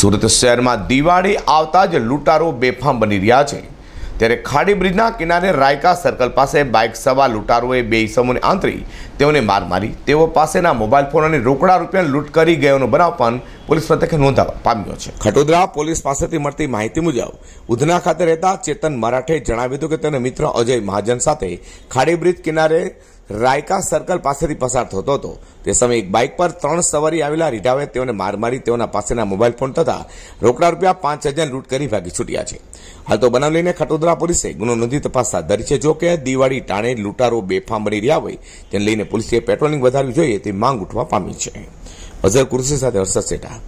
સુરત શહેરમાં દિવાળી આવતા જ લૂંટારો બેફામ બની રહ્યા છે ત્યારે ખાડી બ્રિજના કિનારે રાયકા સર્કલ પાસે બાઇક સવાર લૂંટારોએ બે ઇસમોને આંતરી તેઓને માર મારી તેઓ પાસેના મોબાઈલ ફોન અને રોકડા રૂપિયા લૂંટ કરી ગયોનો બનાવ પણ પોલીસ મથકે નોંધાવા પામ્યો છે ખટોદરા પોલીસ પાસેથી મળતી માહિતી મુજબ ઉધના ખાતે રહેતા ચેતન મરાઠે જણાવ્યું હતું કે તેનો મિત્ર અજય મહાજન સાથે ખાડી બ્રિજ કિનારે રાયકા સર્કલ પાસેથી પસાર થતો હતો તે સમયે એક બાઇક પર ત્રણ સવારી આવેલા રીઢાવે તેઓને માર મારી તેઓના પાસેના મોબાઈલ ફોન તથા રોકડા રૂપિયા પાંચ હજાર લૂંટ કરી ભાગી છૂટ્યા છે હાલ તો બનાવ લઈને ખટોદરા પોલીસે ગુનો નોંધી તપાસ હાથ ધરી છે જોકે દિવાળી ટાણે લૂંટારો બેફામ બની રહ્યા હોય તેને લઈને પોલીસે પેટ્રોલિંગ વધારવી જોઈએ તે માંગ ઉઠવા પામી છે અઝર કુરશી સાથે હર્ષદ શેઠા